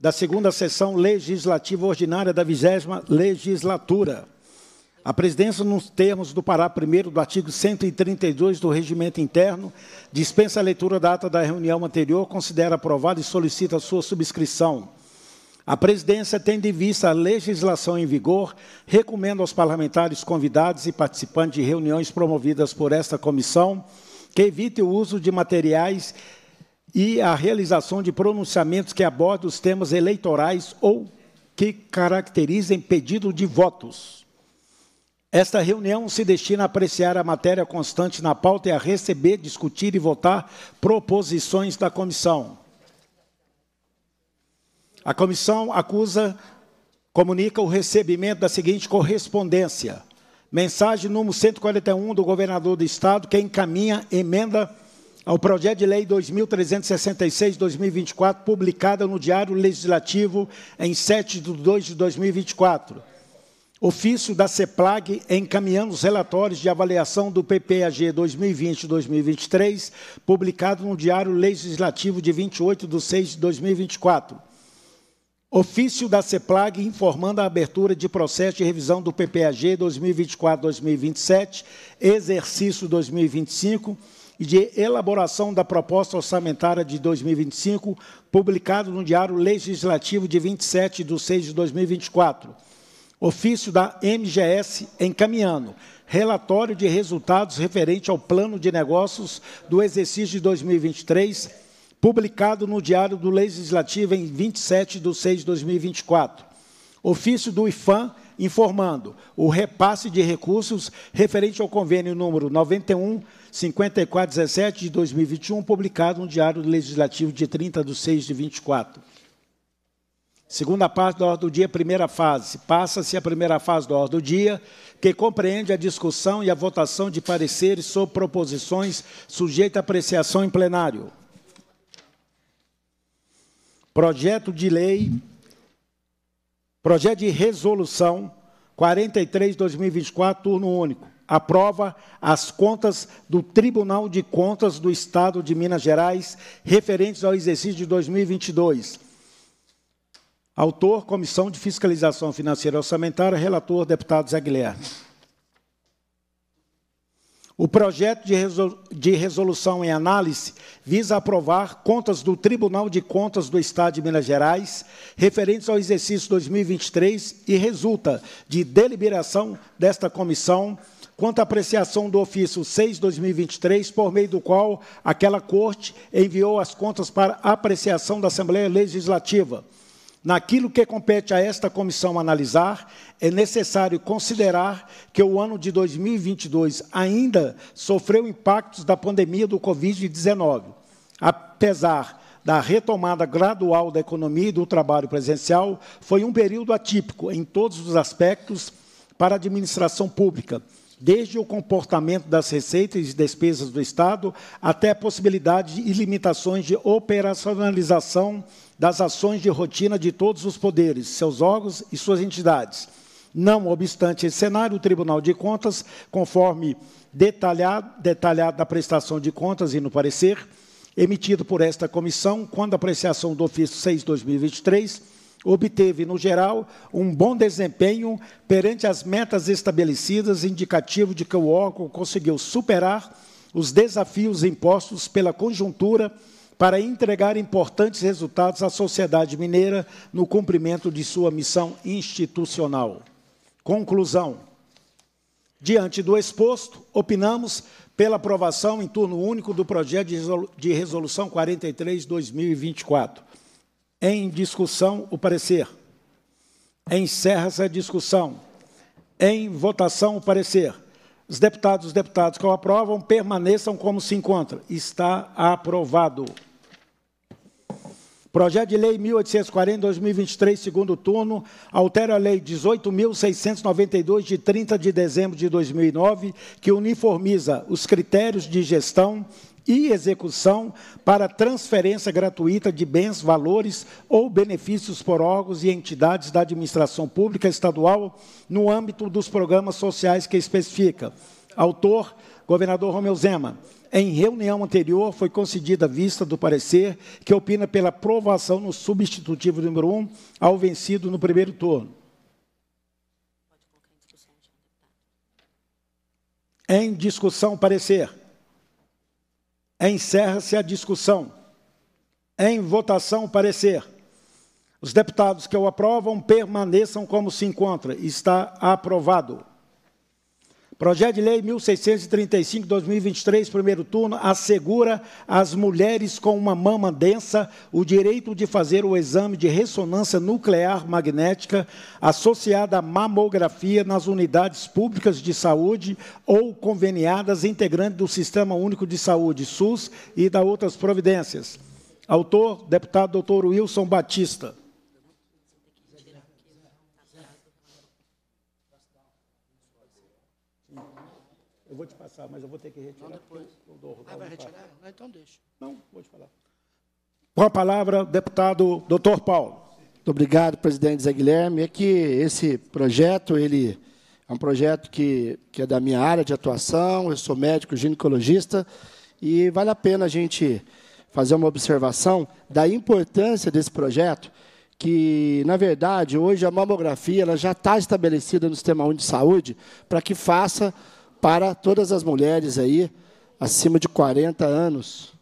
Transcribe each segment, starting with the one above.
da segunda sessão legislativa ordinária da vigésima legislatura. A presidência, nos termos do parágrafo primeiro do artigo 132 do Regimento Interno, dispensa a leitura da ata da reunião anterior, considera aprovada e solicita sua subscrição. A presidência, tendo em vista a legislação em vigor, recomenda aos parlamentares convidados e participantes de reuniões promovidas por esta comissão que evite o uso de materiais e a realização de pronunciamentos que abordem os temas eleitorais ou que caracterizem pedido de votos. Esta reunião se destina a apreciar a matéria constante na pauta e a receber, discutir e votar proposições da comissão. A comissão acusa, comunica o recebimento da seguinte correspondência: mensagem número 141 do governador do estado, que encaminha emenda ao projeto de lei 2366-2024, publicada no Diário Legislativo em 7 de 2 de 2024. Ofício da CEPLAG encaminhando os relatórios de avaliação do PPAG 2020-2023, publicado no Diário Legislativo de 28 de 6 de 2024. Ofício da CEPLAG informando a abertura de processo de revisão do PPAG 2024-2027, exercício 2025, e de elaboração da proposta orçamentária de 2025, publicado no Diário Legislativo de 27 de 6 de 2024. Ofício da MGS encaminhando relatório de resultados referente ao plano de negócios do exercício de 2023, publicado no Diário do Legislativo em 27 de 6 de 2024. Ofício do IFAM informando o repasse de recursos referente ao convênio número 91 5417 de 2021, publicado no Diário Legislativo de 30 de 6 de 24. Segunda parte da ordem do dia, primeira fase. Passa-se a primeira fase da ordem do dia, que compreende a discussão e a votação de pareceres sobre proposições sujeita a apreciação em plenário. Projeto de lei Projeto de resolução 43-2024, turno único. Aprova as contas do Tribunal de Contas do Estado de Minas Gerais referentes ao exercício de 2022. Autor, Comissão de Fiscalização Financeira e Orçamentária, relator, deputado Zé Guilherme. O projeto de resolução em análise visa aprovar contas do Tribunal de Contas do Estado de Minas Gerais referentes ao exercício 2023 e resulta de deliberação desta comissão quanto à apreciação do ofício 6/2023, por meio do qual aquela corte enviou as contas para apreciação da Assembleia Legislativa. Naquilo que compete a esta comissão analisar, é necessário considerar que o ano de 2022 ainda sofreu impactos da pandemia do Covid-19. Apesar da retomada gradual da economia e do trabalho presencial, foi um período atípico em todos os aspectos para a administração pública, desde o comportamento das receitas e despesas do Estado até a possibilidade e limitações de operacionalização das ações de rotina de todos os poderes, seus órgãos e suas entidades. Não obstante esse cenário, o Tribunal de Contas, conforme detalhado, detalhado na prestação de contas e no parecer emitido por esta comissão, quando a apreciação do ofício 6/2023 obteve, no geral, um bom desempenho perante as metas estabelecidas, indicativo de que o órgão conseguiu superar os desafios impostos pela conjuntura para entregar importantes resultados à sociedade mineira no cumprimento de sua missão institucional. Conclusão. Diante do exposto, opinamos pela aprovação em turno único do projeto de resolução 43 2024. Em discussão, o parecer. Encerra-se a discussão. Em votação, o parecer. Os deputados e os deputados que o aprovam permaneçam como se encontra. Está aprovado. Projeto de Lei 1840-2023, segundo turno, altera a Lei 18.692, de 30 de dezembro de 2009, que uniformiza os critérios de gestão, e execução para transferência gratuita de bens, valores ou benefícios por órgãos e entidades da administração pública estadual no âmbito dos programas sociais que especifica. Autor, governador Romeu Zema. Em reunião anterior, foi concedida vista do parecer que opina pela aprovação no substitutivo número 1 ao vencido no primeiro turno. Em discussão, parecer. Encerra-se a discussão. Em votação, parecer. Os deputados que o aprovam permaneçam como se encontra. Está aprovado. Projeto de Lei 1635-2023, primeiro turno, assegura às mulheres com uma mama densa o direito de fazer o exame de ressonância nuclear magnética associada à mamografia nas unidades públicas de saúde ou conveniadas integrantes do Sistema Único de Saúde, SUS, e da outras providências. Autor, deputado doutor Wilson Batista. Eu vou te passar, mas eu vou ter que retirar. Não, depois. Eu, eu ah, dou, ah, vai retirar? Não, então deixa. Não, vou te falar. Com a palavra, deputado doutor Paulo. Muito obrigado, presidente Zé Guilherme. É que esse projeto, ele é um projeto que, que é da minha área de atuação, eu sou médico ginecologista, e vale a pena a gente fazer uma observação da importância desse projeto, que, na verdade, hoje a mamografia ela já está estabelecida no Sistema Único de Saúde para que faça para todas as mulheres aí acima de 40 anos,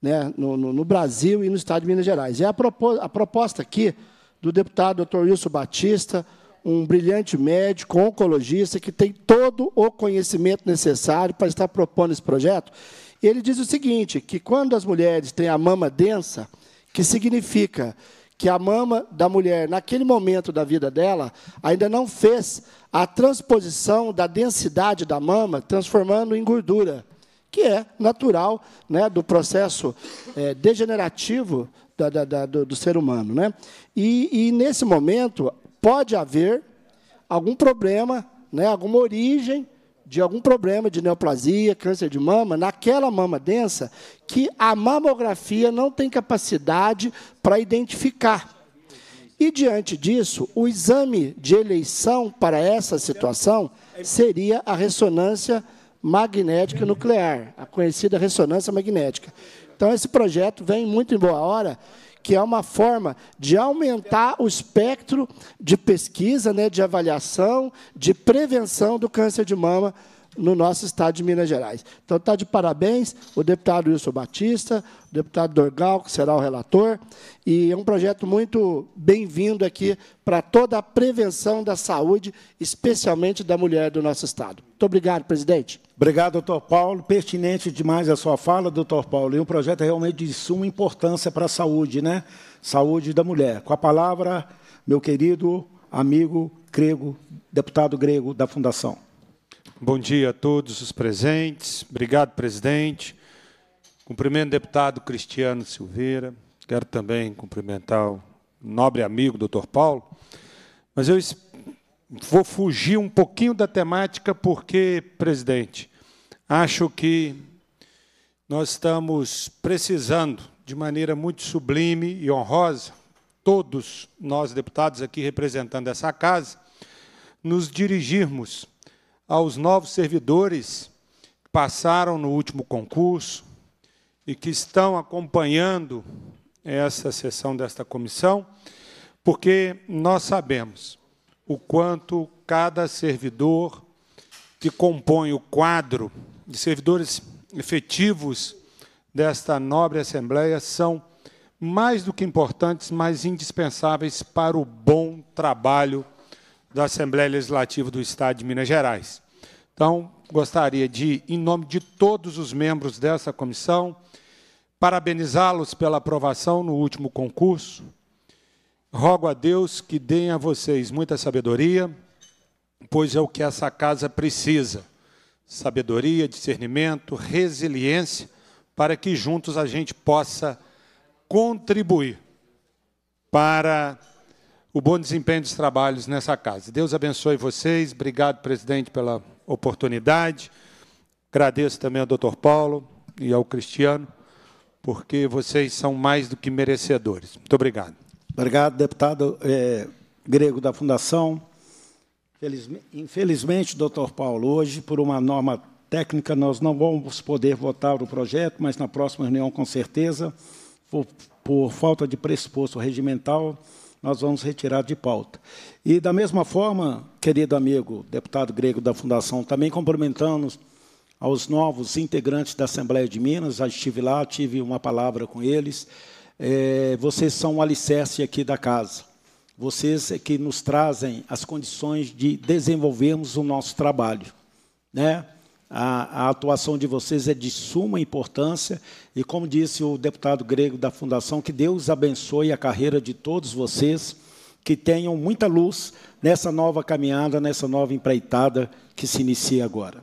né, no, no, no Brasil e no estado de Minas Gerais. É a, propos a proposta aqui do deputado Dr. Wilson Batista, um brilhante médico, oncologista, que tem todo o conhecimento necessário para estar propondo esse projeto. Ele diz o seguinte, que quando as mulheres têm a mama densa, que significa que a mama da mulher, naquele momento da vida dela, ainda não fez a transposição da densidade da mama, transformando em gordura, que é natural né, do processo é, degenerativo da, da, da, do, do, ser humano. Né? E, e, nesse momento, pode haver algum problema, né, alguma origem de algum problema de neoplasia, câncer de mama, naquela mama densa, que a mamografia não tem capacidade para identificar. E, diante disso, o exame de eleição para essa situação seria a ressonância magnética nuclear, a conhecida ressonância magnética. Então, esse projeto vem muito em boa hora que é uma forma de aumentar o espectro de pesquisa, né, de avaliação, de prevenção do câncer de mama no nosso estado de Minas Gerais. Então, está de parabéns o deputado Wilson Batista, o deputado Dorgal, que será o relator, e é um projeto muito bem-vindo aqui para toda a prevenção da saúde, especialmente da mulher do nosso estado. Muito obrigado, presidente. Obrigado, doutor Paulo. Pertinente demais a sua fala, doutor Paulo. E um projeto realmente de suma importância para a saúde, né? Saúde da mulher. Com a palavra, meu querido amigo grego, deputado grego da Fundação. Bom dia a todos os presentes. Obrigado, presidente. Cumprimento o deputado Cristiano Silveira. Quero também cumprimentar o nobre amigo, doutor Paulo. Mas eu vou fugir um pouquinho da temática, porque, presidente, acho que nós estamos precisando, de maneira muito sublime e honrosa, todos nós deputados aqui representando essa casa, nos dirigirmos aos novos servidores que passaram no último concurso e que estão acompanhando essa sessão desta comissão, porque nós sabemos o quanto cada servidor que compõe o quadro de servidores efetivos desta nobre Assembleia são mais do que importantes, mas indispensáveis para o bom trabalho da Assembleia Legislativa do Estado de Minas Gerais. Então, gostaria de, em nome de todos os membros dessa comissão, parabenizá-los pela aprovação no último concurso. Rogo a Deus que dê a vocês muita sabedoria, pois é o que essa casa precisa. Sabedoria, discernimento, resiliência, para que juntos a gente possa contribuir para o bom desempenho dos trabalhos nessa casa. Deus abençoe vocês. Obrigado, presidente, pela oportunidade. Agradeço também ao doutor Paulo e ao Cristiano, porque vocês são mais do que merecedores. Muito obrigado. Obrigado, deputado é, grego da Fundação. Infelizmente, infelizmente, doutor Paulo, hoje, por uma norma técnica, nós não vamos poder votar o projeto, mas na próxima reunião, com certeza, por, por falta de pressuposto regimental, nós vamos retirar de pauta. E, da mesma forma, querido amigo, deputado grego da Fundação, também cumprimentamos aos novos integrantes da Assembleia de Minas, já estive lá, tive uma palavra com eles. É, vocês são um alicerce aqui da casa. Vocês é que nos trazem as condições de desenvolvermos o nosso trabalho. Né? a, a, atuação de vocês é de suma importância. E como disse o deputado grego da Fundação, que Deus abençoe a carreira de todos vocês, que tenham muita luz nessa nova caminhada, nessa nova empreitada que se inicia agora.